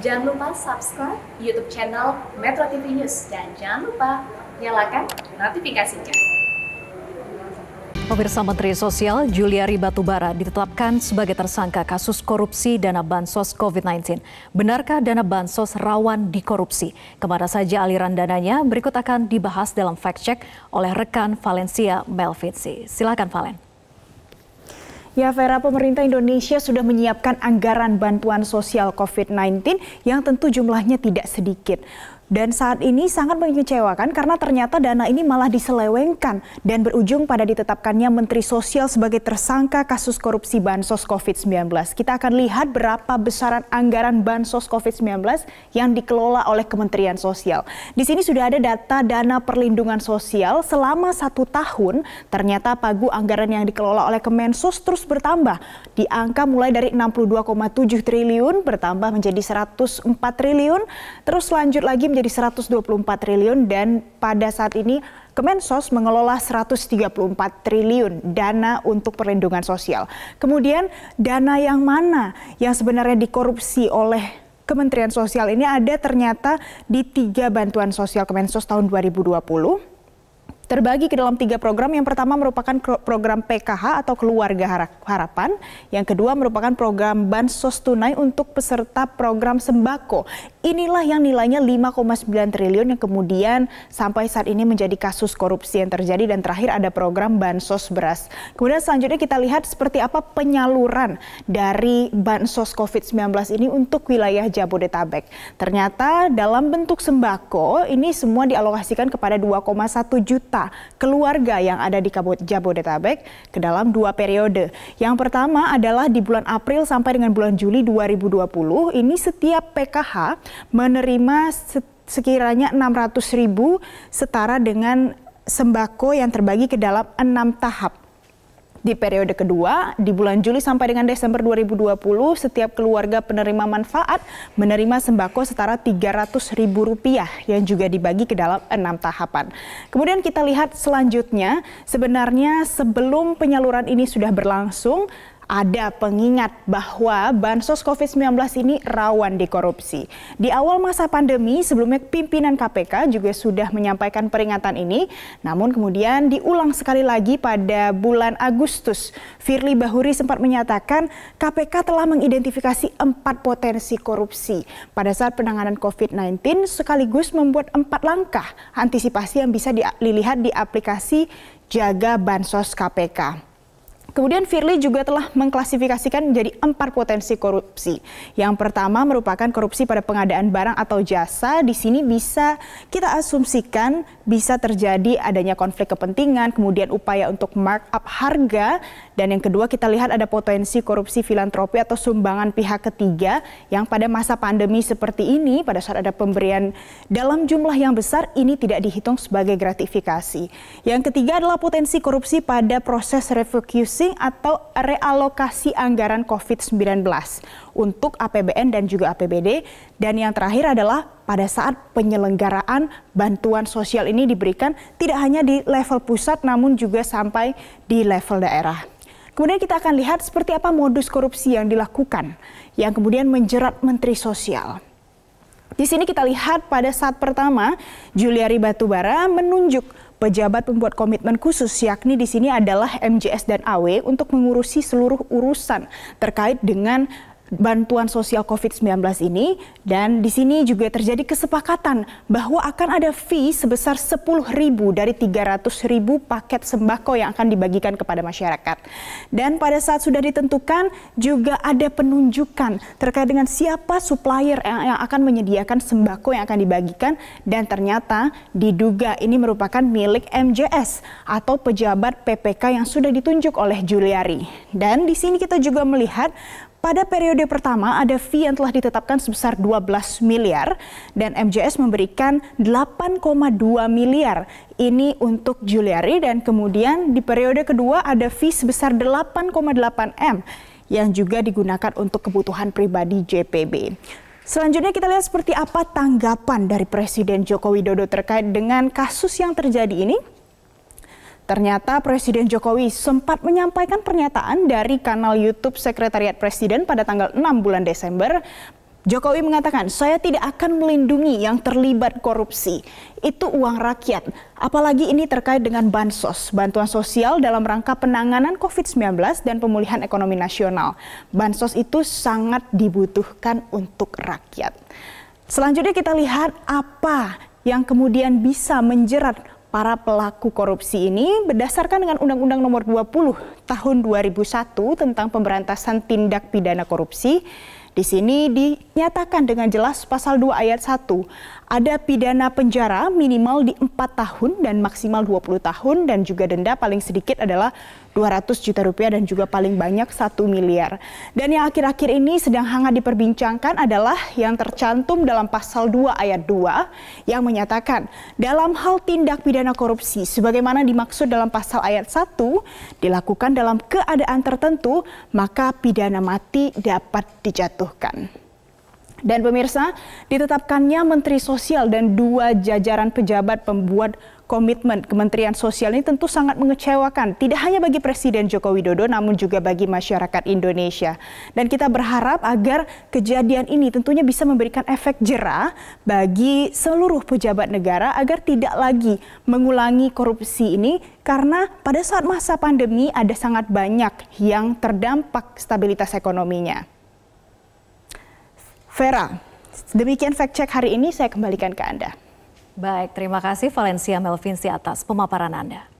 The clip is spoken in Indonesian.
Jangan lupa subscribe YouTube channel Metro TV News dan jangan lupa nyalakan notifikasinya. Pemirsa Menteri Sosial Juliari Batubara ditetapkan sebagai tersangka kasus korupsi dana bansos COVID-19. Benarkah dana bansos rawan dikorupsi? Kemana saja aliran dananya? Berikut akan dibahas dalam fact check oleh rekan Valencia Melvitsi. Silakan Valen. Ya Vera, pemerintah Indonesia sudah menyiapkan anggaran bantuan sosial COVID-19 yang tentu jumlahnya tidak sedikit dan saat ini sangat mengecewakan karena ternyata dana ini malah diselewengkan dan berujung pada ditetapkannya Menteri Sosial sebagai tersangka kasus korupsi Bansos COVID-19. Kita akan lihat berapa besaran anggaran Bansos COVID-19 yang dikelola oleh Kementerian Sosial. Di sini sudah ada data dana perlindungan sosial selama satu tahun ternyata pagu anggaran yang dikelola oleh Kemensos terus bertambah di angka mulai dari 62,7 triliun bertambah menjadi 104 triliun terus lanjut lagi menjadi menjadi 124 triliun dan pada saat ini Kemensos mengelola 134 triliun dana untuk perlindungan sosial. Kemudian dana yang mana yang sebenarnya dikorupsi oleh Kementerian Sosial ini ada ternyata di tiga bantuan sosial Kemensos tahun 2020 terbagi ke dalam tiga program. Yang pertama merupakan program PKH atau Keluarga Harapan. Yang kedua merupakan program Bansos Tunai untuk peserta program Sembako. Inilah yang nilainya 5,9 triliun yang kemudian sampai saat ini menjadi kasus korupsi yang terjadi dan terakhir ada program Bansos Beras. Kemudian selanjutnya kita lihat seperti apa penyaluran dari Bansos COVID-19 ini untuk wilayah Jabodetabek. Ternyata dalam bentuk sembako ini semua dialokasikan kepada 2,1 juta keluarga yang ada di Jabodetabek ke dalam dua periode. Yang pertama adalah di bulan April sampai dengan bulan Juli 2020 ini setiap PKH menerima sekiranya 600 ribu setara dengan sembako yang terbagi ke dalam enam tahap. Di periode kedua, di bulan Juli sampai dengan Desember 2020, setiap keluarga penerima manfaat menerima sembako setara Rp300.000 yang juga dibagi ke dalam enam tahapan. Kemudian kita lihat selanjutnya, sebenarnya sebelum penyaluran ini sudah berlangsung, ada pengingat bahwa bansos COVID-19 ini rawan dikorupsi. Di awal masa pandemi, sebelumnya pimpinan KPK juga sudah menyampaikan peringatan ini, namun kemudian diulang sekali lagi pada bulan Agustus. Firly Bahuri sempat menyatakan KPK telah mengidentifikasi empat potensi korupsi pada saat penanganan COVID-19 sekaligus membuat empat langkah antisipasi yang bisa dilihat di aplikasi Jaga Bansos KPK. Kemudian Firly juga telah mengklasifikasikan menjadi empat potensi korupsi. Yang pertama merupakan korupsi pada pengadaan barang atau jasa. Di sini bisa kita asumsikan bisa terjadi adanya konflik kepentingan, kemudian upaya untuk markup harga. Dan yang kedua kita lihat ada potensi korupsi filantropi atau sumbangan pihak ketiga yang pada masa pandemi seperti ini pada saat ada pemberian dalam jumlah yang besar ini tidak dihitung sebagai gratifikasi. Yang ketiga adalah potensi korupsi pada proses refocusing refocusing atau realokasi anggaran COVID-19 untuk APBN dan juga APBD. Dan yang terakhir adalah pada saat penyelenggaraan bantuan sosial ini diberikan tidak hanya di level pusat namun juga sampai di level daerah. Kemudian kita akan lihat seperti apa modus korupsi yang dilakukan yang kemudian menjerat Menteri Sosial. Di sini kita lihat pada saat pertama Juliari Batubara menunjuk Pejabat pembuat komitmen khusus yakni di sini adalah MJS dan AW untuk mengurusi seluruh urusan terkait dengan bantuan sosial COVID-19 ini dan di sini juga terjadi kesepakatan bahwa akan ada fee sebesar 10.000 dari 300.000 paket sembako yang akan dibagikan kepada masyarakat. Dan pada saat sudah ditentukan juga ada penunjukan terkait dengan siapa supplier yang, yang akan menyediakan sembako yang akan dibagikan dan ternyata diduga ini merupakan milik MJS atau pejabat PPK yang sudah ditunjuk oleh Juliari. Dan di sini kita juga melihat pada periode pertama ada fee yang telah ditetapkan sebesar 12 miliar dan MJS memberikan 8,2 miliar ini untuk Juliari dan kemudian di periode kedua ada fee sebesar 8,8 M yang juga digunakan untuk kebutuhan pribadi JPB. Selanjutnya kita lihat seperti apa tanggapan dari Presiden Joko Widodo terkait dengan kasus yang terjadi ini. Ternyata Presiden Jokowi sempat menyampaikan pernyataan dari kanal YouTube Sekretariat Presiden pada tanggal 6 bulan Desember. Jokowi mengatakan, "Saya tidak akan melindungi yang terlibat korupsi. Itu uang rakyat. Apalagi ini terkait dengan bansos, bantuan sosial dalam rangka penanganan COVID-19 dan pemulihan ekonomi nasional. Bansos itu sangat dibutuhkan untuk rakyat." Selanjutnya kita lihat apa yang kemudian bisa menjerat para pelaku korupsi ini berdasarkan dengan Undang-Undang Nomor 20 Tahun 2001 tentang Pemberantasan Tindak Pidana Korupsi. Di sini dinyatakan dengan jelas pasal 2 ayat 1 ada pidana penjara minimal di 4 tahun dan maksimal 20 tahun dan juga denda paling sedikit adalah 200 juta rupiah dan juga paling banyak 1 miliar. Dan yang akhir-akhir ini sedang hangat diperbincangkan adalah yang tercantum dalam pasal 2 ayat 2 yang menyatakan dalam hal tindak pidana korupsi sebagaimana dimaksud dalam pasal ayat 1 dilakukan dalam keadaan tertentu maka pidana mati dapat dijatuhkan. Dan pemirsa, ditetapkannya Menteri Sosial dan dua jajaran pejabat pembuat komitmen Kementerian Sosial ini tentu sangat mengecewakan. Tidak hanya bagi Presiden Joko Widodo, namun juga bagi masyarakat Indonesia. Dan kita berharap agar kejadian ini tentunya bisa memberikan efek jerah bagi seluruh pejabat negara agar tidak lagi mengulangi korupsi ini karena pada saat masa pandemi ada sangat banyak yang terdampak stabilitas ekonominya. Vera, demikian fact check hari ini saya kembalikan ke Anda. Baik, terima kasih Valencia Melvinsi atas pemaparan Anda.